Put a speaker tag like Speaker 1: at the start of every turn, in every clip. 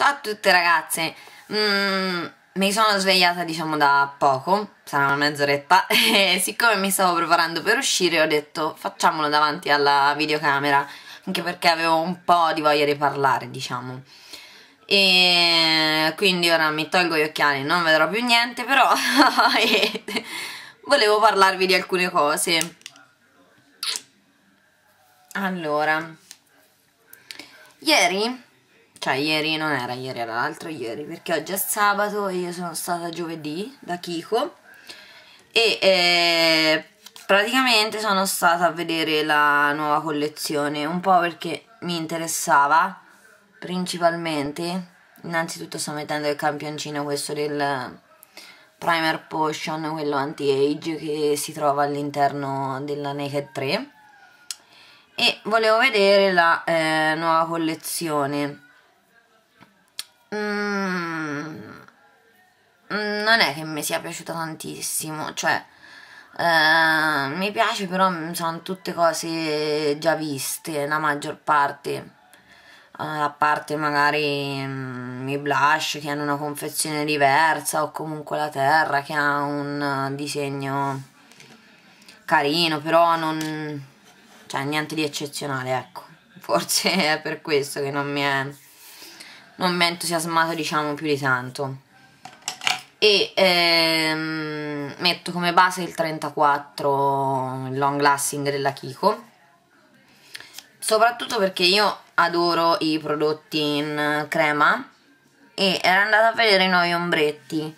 Speaker 1: Ciao a tutte ragazze, mm, mi sono svegliata diciamo da poco, sarà una mezz'oretta e siccome mi stavo preparando per uscire ho detto facciamolo davanti alla videocamera anche perché avevo un po' di voglia di parlare diciamo e quindi ora mi tolgo gli occhiali, non vedrò più niente però volevo parlarvi di alcune cose allora ieri cioè ieri non era ieri, era l'altro ieri, perché oggi è sabato e io sono stata giovedì da Kiko e eh, praticamente sono stata a vedere la nuova collezione, un po' perché mi interessava principalmente, innanzitutto sto mettendo il campioncino questo del primer potion, quello anti-age che si trova all'interno della Naked 3 e volevo vedere la eh, nuova collezione Mm, non è che mi sia piaciuta tantissimo, cioè eh, mi piace però sono tutte cose già viste la maggior parte, eh, a parte magari mm, i blush che hanno una confezione diversa o comunque la terra che ha un eh, disegno carino, però non... cioè niente di eccezionale, ecco, forse è per questo che non mi è non mi ha entusiasmato diciamo più di tanto e ehm, metto come base il 34 il long lasting della Kiko soprattutto perché io adoro i prodotti in crema e ero andata a vedere i nuovi ombretti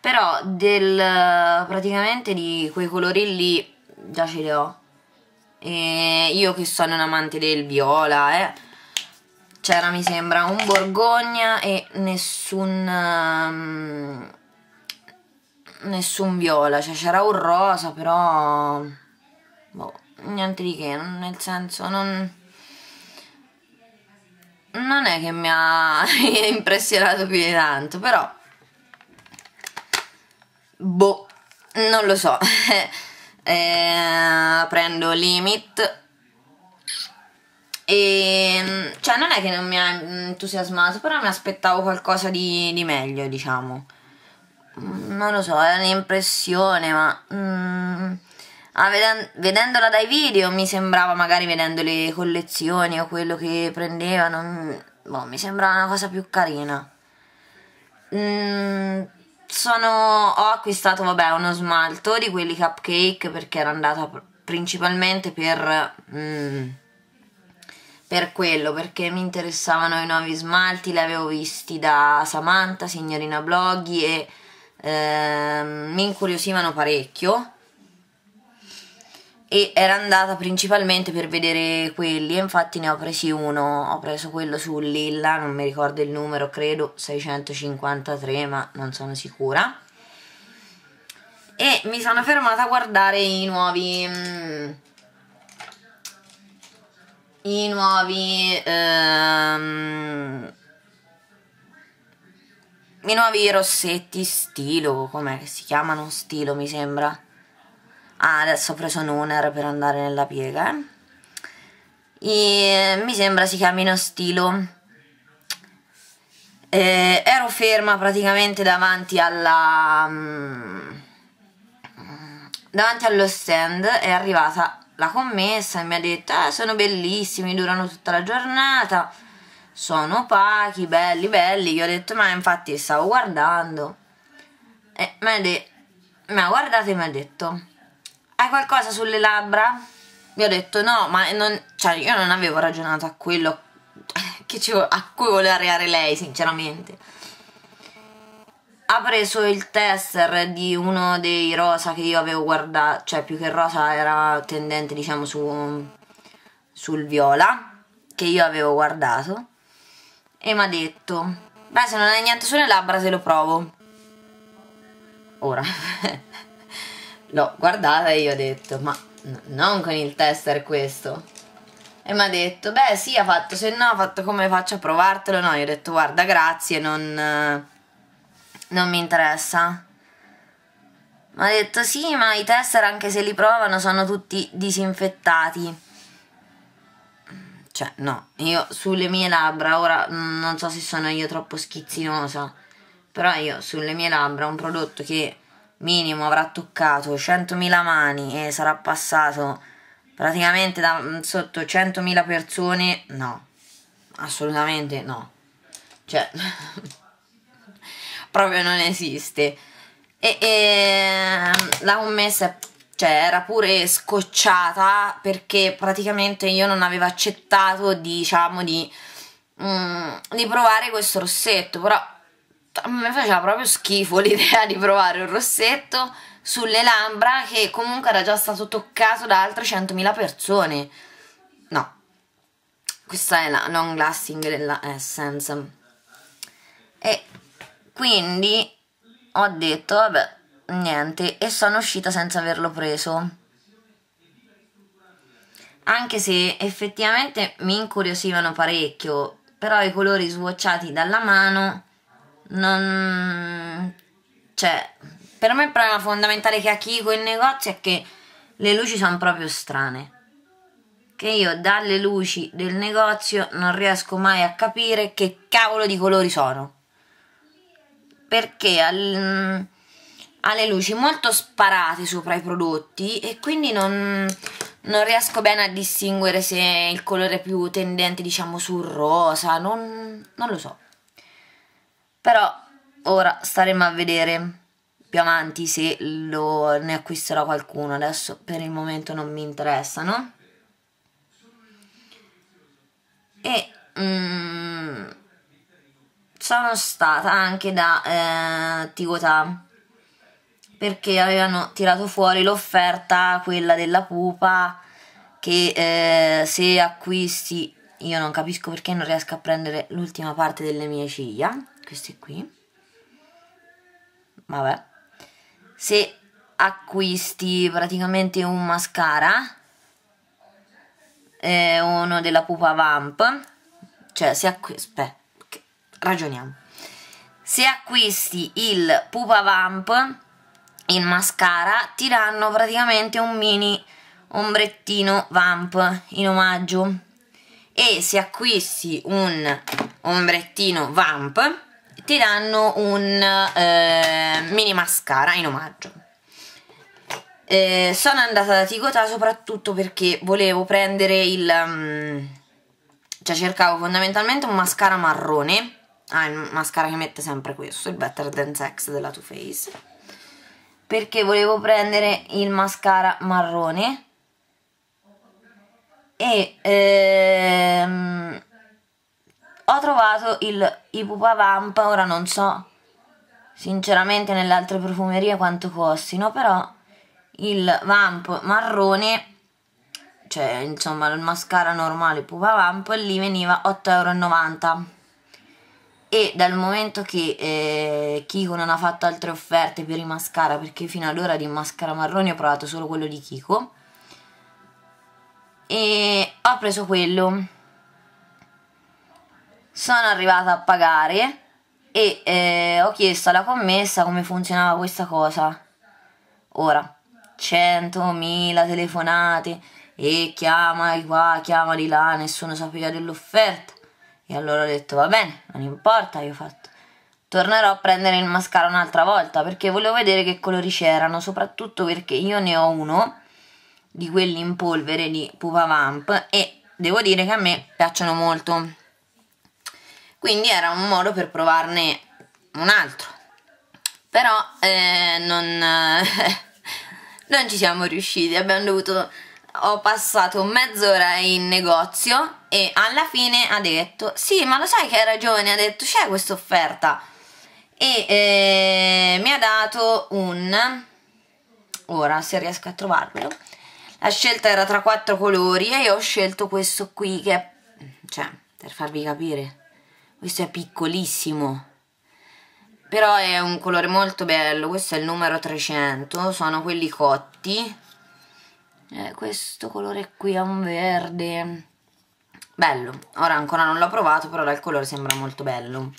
Speaker 1: però del praticamente di quei colori lì già ce li ho e io che sono un amante del viola eh c'era mi sembra un Borgogna e nessun um, nessun viola cioè c'era un rosa però boh, niente di che nel senso non non è che mi ha impressionato più di tanto però boh non lo so eh, prendo limit e ehm, cioè, non è che non mi ha entusiasmato, però mi aspettavo qualcosa di, di meglio, diciamo. Non lo so, è un'impressione, ma. Mm, ah, veden vedendola dai video mi sembrava, magari vedendo le collezioni o quello che prendevano, boh, mi sembrava una cosa più carina. Mm, sono, ho acquistato, vabbè, uno smalto di quelli cupcake perché era andata principalmente per. Mm, per quello, perché mi interessavano i nuovi smalti, li avevo visti da Samantha, Signorina Bloggy e ehm, mi incuriosivano parecchio e era andata principalmente per vedere quelli e infatti ne ho presi uno, ho preso quello su Lilla, non mi ricordo il numero, credo 653 ma non sono sicura e mi sono fermata a guardare i nuovi mm, i nuovi ehm, i nuovi rossetti stilo com'è che si chiamano stilo mi sembra ah adesso ho preso un per andare nella piega eh. E, mi sembra si chiamino stilo eh, ero ferma praticamente davanti alla um, davanti allo stand è arrivata la commessa e mi ha detto ah, sono bellissimi, durano tutta la giornata, sono opachi, belli, belli. Io ho detto ma infatti stavo guardando. E mi ha, de- mi ha guardato e mi ha detto hai qualcosa sulle labbra? Io ho detto no, ma non, cioè, io non avevo ragionato a quello che ci, a cui voleva arrivare lei, sinceramente ha preso il tester di uno dei rosa che io avevo guardato, cioè più che rosa era tendente diciamo su, sul viola, che io avevo guardato, e mi ha detto, beh se non hai niente sulle labbra se lo provo. Ora, l'ho guardata e io ho detto, ma non con il tester questo. E mi ha detto, beh sì ha fatto, se no ha fatto come faccio a provartelo, no, io ho detto guarda grazie, non non mi interessa. Ma ha detto sì, ma i tester anche se li provano sono tutti disinfettati. Cioè, no, io sulle mie labbra, ora non so se sono io troppo schizzinosa, però io sulle mie labbra un prodotto che minimo avrà toccato 100.000 mani e sarà passato praticamente da mm, sotto 100.000 persone, no, assolutamente no. Cioè... proprio non esiste e, e la commessa cioè, era pure scocciata perché praticamente io non avevo accettato diciamo di, um, di provare questo rossetto però a me faceva proprio schifo l'idea di provare un rossetto sulle labbra che comunque era già stato toccato da altre 100.000 persone no questa è la long lasting della Essence e quindi ho detto, vabbè, niente, e sono uscita senza averlo preso. Anche se effettivamente mi incuriosivano parecchio, però i colori swatchati dalla mano non... cioè, per me il problema fondamentale che ha Kiko in negozio è che le luci sono proprio strane. Che io dalle luci del negozio non riesco mai a capire che cavolo di colori sono perché al, mm, ha le luci molto sparate sopra i prodotti e quindi non, non, riesco bene a distinguere se è il colore più tendente diciamo sul rosa, non, non lo so. Però ora staremo a vedere più avanti se lo, ne acquisterò qualcuno, adesso per il momento non mi interessano. E... Mm, sono stata anche da eh, Antiquità perché avevano tirato fuori l'offerta, quella della pupa, che eh, se acquisti, io non capisco perché non riesco a prendere l'ultima parte delle mie ciglia, queste qui, vabbè, se acquisti praticamente un mascara, eh, uno della pupa vamp, cioè se acquisti, ragioniamo. Se acquisti il Pupa Vamp in mascara, ti danno praticamente un mini ombrettino Vamp in omaggio. E se acquisti un ombrettino Vamp, ti danno un eh, mini mascara in omaggio. Eh, sono andata da Tigotà soprattutto perché volevo prendere il... Um, cioè cercavo fondamentalmente un mascara marrone ah il mascara che mette sempre questo il Better Than Sex della Too Faced perché volevo prendere il mascara marrone e ehm, ho trovato il Ipupa Vamp ora non so sinceramente nelle altre profumerie quanto costino però il Vamp marrone cioè insomma il mascara normale Pupa Vamp lì veniva 8,90 euro e dal momento che eh, Kiko non ha fatto altre offerte per i mascara perché fino ad ora di mascara marroni ho provato solo quello di Kiko e ho preso quello sono arrivata a pagare e eh, ho chiesto alla commessa come funzionava questa cosa ora 100.000 telefonate e chiama di qua, chiama di là, nessuno sapeva dell'offerta e allora ho detto va bene, non importa, io ho fatto. Tornerò a prendere il mascara un'altra volta perché volevo vedere che colori c'erano, soprattutto perché io ne ho uno di quelli in polvere di Pupa Vamp e devo dire che a me piacciono molto. Quindi era un modo per provarne un altro. Però eh, non, eh, non ci siamo riusciti, abbiamo dovuto ho passato mezz'ora in negozio e alla fine ha detto sì ma lo sai che hai ragione ha detto c'è questa offerta e eh, mi ha dato un ora se riesco a trovarvelo la scelta era tra quattro colori e io ho scelto questo qui che cioè per farvi capire questo è piccolissimo però è un colore molto bello questo è il numero 300 sono quelli cotti eh, questo colore qui è un verde bello ora ancora non l'ho provato però dal colore sembra molto bello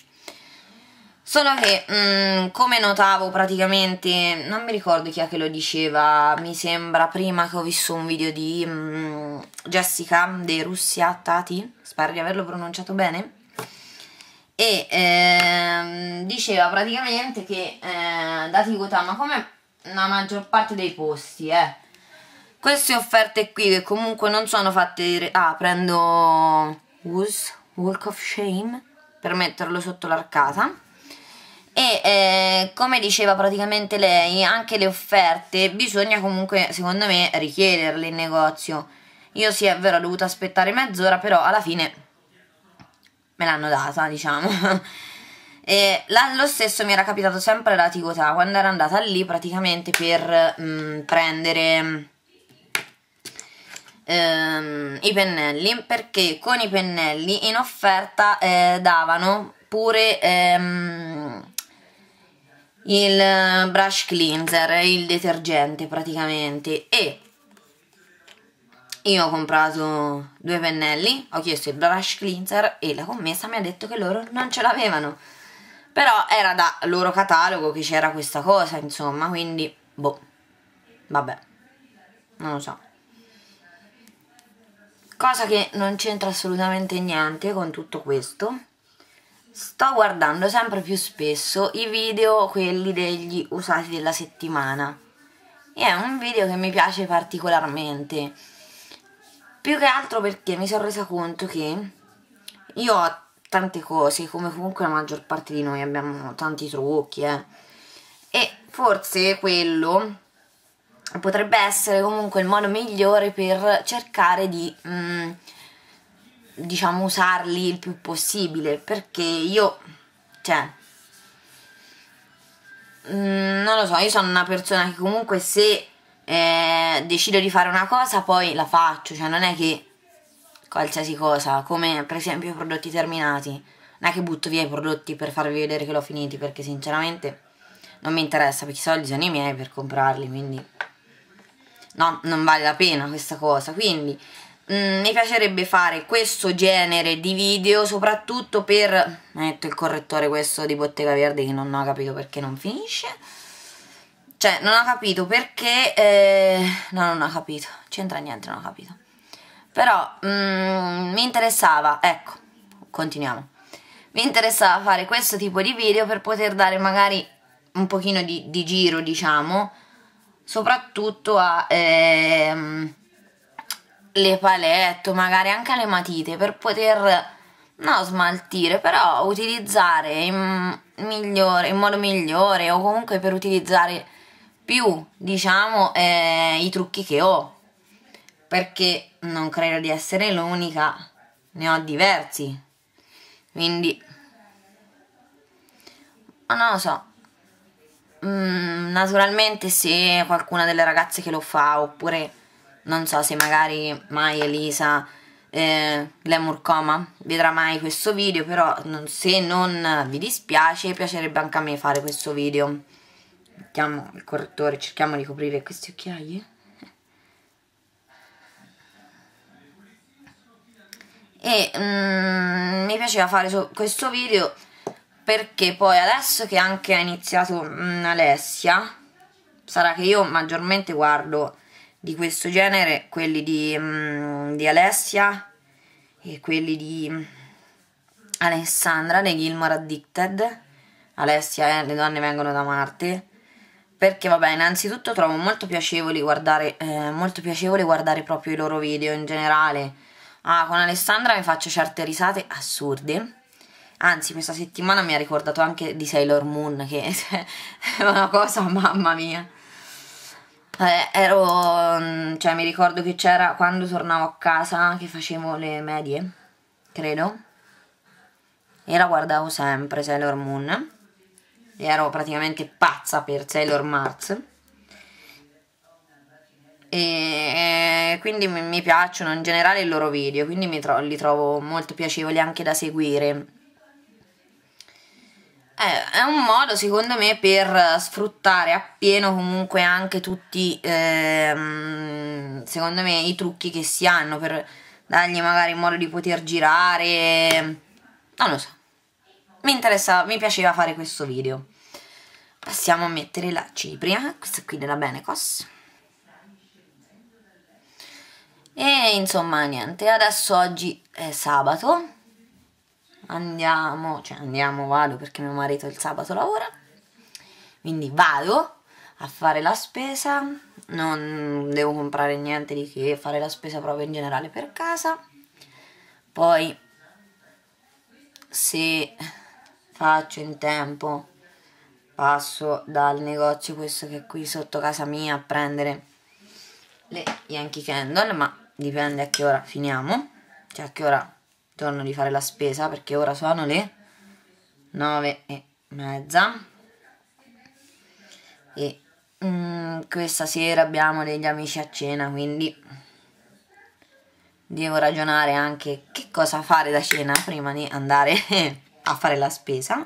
Speaker 1: Solo che, mh, mm, come notavo praticamente, non mi ricordo chi è che lo diceva, mi sembra prima che ho visto un video di mh, mm, Jessica dei Russia Tati, spero di averlo pronunciato bene, e ehm, diceva praticamente che eh, da Tigotama, come la maggior parte dei posti, eh, queste offerte qui che comunque non sono fatte ah prendo Woos Walk of Shame per metterlo sotto l'arcata e eh, come diceva praticamente lei anche le offerte bisogna comunque secondo me richiederle in negozio io sì è vero ho dovuto aspettare mezz'ora però alla fine me l'hanno data diciamo e la, lo stesso mi era capitato sempre la Tigotà quando era andata lì praticamente per mh, mm, prendere ehm, i pennelli perché con i pennelli in offerta eh, davano pure ehm, il brush cleanser, il detergente praticamente e io ho comprato due pennelli, ho chiesto il brush cleanser e la commessa mi ha detto che loro non ce l'avevano però era da loro catalogo che c'era questa cosa insomma quindi boh vabbè non lo so cosa che non c'entra assolutamente niente con tutto questo sto guardando sempre più spesso i video quelli degli usati della settimana e è un video che mi piace particolarmente più che altro perché mi sono resa conto che io ho tante cose come comunque la maggior parte di noi abbiamo tanti trucchi eh. e forse quello potrebbe essere comunque il modo migliore per cercare di mh, mm, diciamo usarli il più possibile perché io cioè mh, mm, non lo so io sono una persona che comunque se eh, decido di fare una cosa poi la faccio cioè non è che qualsiasi cosa come per esempio i prodotti terminati non è che butto via i prodotti per farvi vedere che l'ho finiti perché sinceramente non mi interessa perché i soldi sono i miei per comprarli quindi no, non vale la pena questa cosa, quindi mh, mm, mi piacerebbe fare questo genere di video soprattutto per, metto il correttore questo di Bottega Verde che non ho capito perché non finisce, cioè non ho capito perché, eh, no non ho capito, c'entra niente, non ho capito, però mh, mm, mi interessava, ecco, continuiamo mi interessava fare questo tipo di video per poter dare magari un pochino di, di giro diciamo soprattutto a ehm, le palette, magari anche alle matite, per poter no smaltire, però utilizzare in, migliore, in modo migliore o comunque per utilizzare più, diciamo, eh, i trucchi che ho. Perché non credo di essere l'unica, ne ho diversi. Quindi, ma non lo so, mm, naturalmente se qualcuna delle ragazze che lo fa oppure non so se magari mai Elisa eh, Glamour Coma vedrà mai questo video però non, se non vi dispiace piacerebbe anche a me fare questo video mettiamo il correttore cerchiamo di coprire questi occhiaie e mm, mi piaceva fare so questo video perché poi adesso che anche ha iniziato mh, mm, Alessia sarà che io maggiormente guardo di questo genere quelli di, mh, mm, di Alessia e quelli di mh, mm, Alessandra dei Gilmore Addicted Alessia eh, le donne vengono da Marte perché vabbè innanzitutto trovo molto piacevole guardare eh, molto piacevole guardare proprio i loro video in generale ah con Alessandra mi faccio certe risate assurde Anzi, questa settimana mi ha ricordato anche di Sailor Moon, che è una cosa, mamma mia. Eh, ero, mm, cioè mi ricordo che c'era quando tornavo a casa, che facevo le medie, credo, e la guardavo sempre Sailor Moon. E ero praticamente pazza per Sailor Mars. E, eh, quindi mi, piacciono in generale i loro video, quindi tro li trovo molto piacevoli anche da seguire eh, è un modo secondo me per sfruttare appieno comunque anche tutti ehm, secondo me i trucchi che si hanno per dargli magari in modo di poter girare non lo so mi interessava, mi piaceva fare questo video passiamo a mettere la cipria questa qui della Benecos e insomma niente adesso oggi è sabato andiamo, cioè andiamo, vado perché mio marito il sabato lavora, quindi vado a fare la spesa, non devo comprare niente di che, fare la spesa proprio in generale per casa, poi se faccio in tempo passo dal negozio questo che è qui sotto casa mia a prendere le Yankee Candle, ma dipende a che ora finiamo, cioè a che ora torno di fare la spesa perché ora sono le 9 e mezza e mm, questa sera abbiamo degli amici a cena quindi devo ragionare anche che cosa fare da cena prima di andare a fare la spesa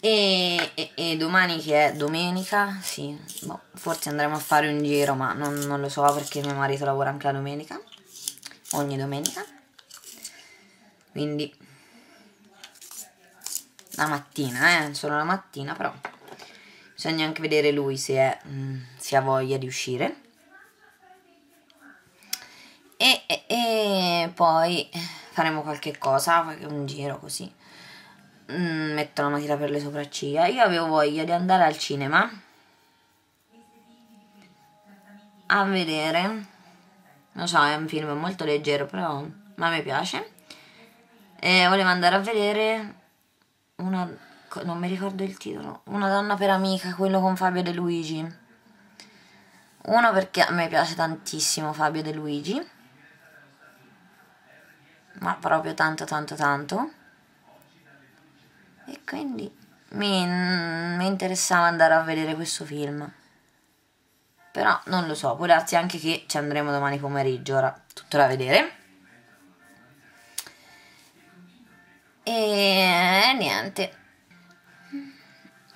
Speaker 1: e, e, e, domani che è domenica, sì, boh, forse andremo a fare un giro, ma non, non lo so perché mio marito lavora anche la domenica, ogni domenica quindi la mattina, eh, solo la mattina però bisogna anche vedere lui se, è, mh, mm, se ha voglia di uscire e, e, e, poi faremo qualche cosa, un giro così mm, metto la matita per le sopracciglia io avevo voglia di andare al cinema a vedere non so è un film molto leggero però ma mi piace e volevo andare a vedere una, non mi ricordo il titolo, Una donna per amica, quello con Fabio De Luigi. Uno perché a me piace tantissimo Fabio De Luigi, ma proprio tanto tanto tanto. E quindi mi, mi interessava andare a vedere questo film. Però non lo so, può darsi anche che ci andremo domani pomeriggio, ora tutto da vedere. E niente.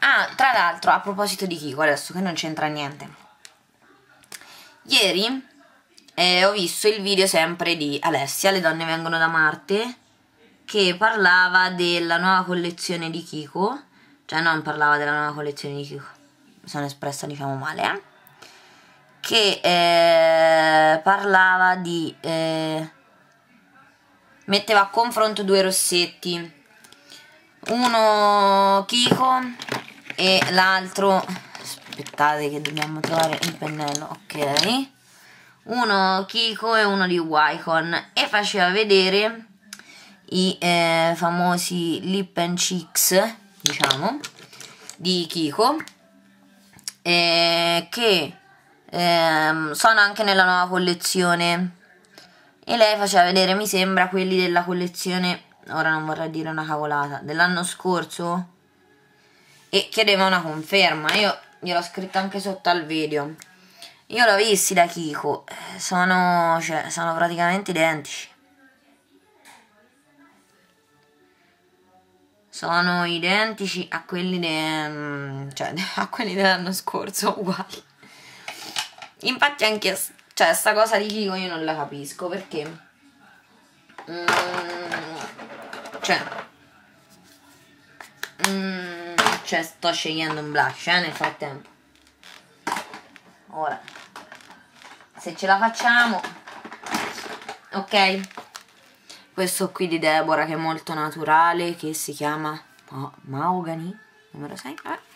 Speaker 1: Ah, tra l'altro, a proposito di Kiko, adesso che non c'entra niente. Ieri eh, ho visto il video sempre di Alessia, le donne vengono da Marte, che parlava della nuova collezione di Kiko. Cioè, non parlava della nuova collezione di Kiko. Mi sono espressa, diciamo, male, eh. Che eh, parlava di... Eh, metteva a confronto due rossetti uno Kiko e l'altro aspettate che dobbiamo trovare il pennello ok uno Kiko e uno di Wycon e faceva vedere i eh, famosi lip and cheeks diciamo di Kiko eh, che eh, sono anche nella nuova collezione e lei faceva vedere, mi sembra, quelli della collezione, ora non vorrei dire una cavolata, dell'anno scorso e chiedeva una conferma. Io gliel'ho scritta anche sotto al video. Io l'ho visti da Kiko, sono, cioè, sono praticamente identici. Sono identici a quelli, de, mm, cioè, a quelli dell'anno scorso, uguali. Infatti anche cioè, sta cosa di Kiko io non la capisco perché. Mm, cioè. Mm, cioè, sto scegliendo un blush eh, nel frattempo. Ora. Se ce la facciamo. Ok. Questo qui di Deborah che è molto naturale, che si chiama oh, Maugani, numero 6. Eh.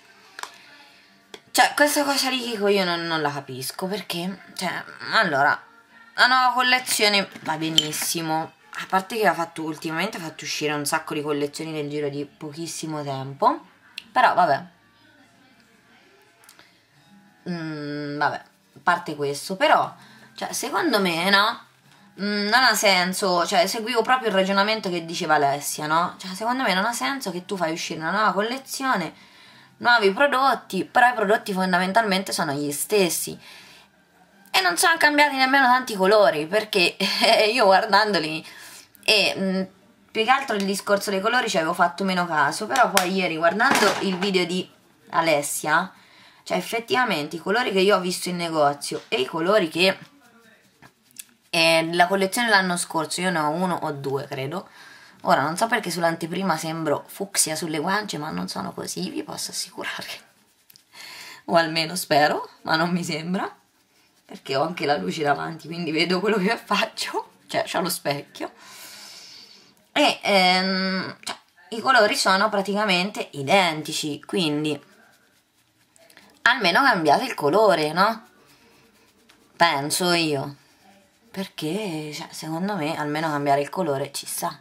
Speaker 1: Cioè, questa cosa di Kiko io non, non la capisco perché, cioè, allora, la nuova collezione va benissimo. A parte che ha fatto, ultimamente ha fatto uscire un sacco di collezioni nel giro di pochissimo tempo. Però, vabbè. Mm, vabbè, a parte questo. Però, cioè, secondo me, no? Mm, non ha senso, cioè, seguivo proprio il ragionamento che diceva Alessia, no? Cioè, secondo me non ha senso che tu fai uscire una nuova collezione nuovi prodotti, però i prodotti fondamentalmente sono gli stessi. E non sono cambiati nemmeno tanti colori, perché io guardandoli e mh, mm, più che altro il discorso dei colori ci avevo fatto meno caso, però poi ieri guardando il video di Alessia, cioè effettivamente i colori che io ho visto in negozio e i colori che eh, la collezione l'anno scorso, io ne ho uno o due credo, Ora non so perché sull'anteprima sembro fucsia sulle guance, ma non sono così, vi posso assicurare. O almeno spero, ma non mi sembra, perché ho anche la luce davanti, quindi vedo quello che faccio, cioè c'ho lo specchio. E ehm, cioè, i colori sono praticamente identici, quindi almeno cambiate il colore, no? Penso io. Perché, cioè, secondo me, almeno cambiare il colore ci sta.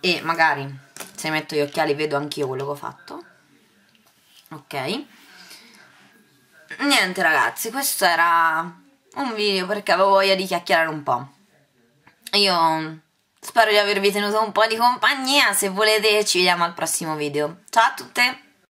Speaker 1: e magari se metto gli occhiali vedo anch'io quello che ho fatto ok niente ragazzi questo era un video perché avevo voglia di chiacchierare un po' io spero di avervi tenuto un po' di compagnia se volete ci vediamo al prossimo video ciao a tutte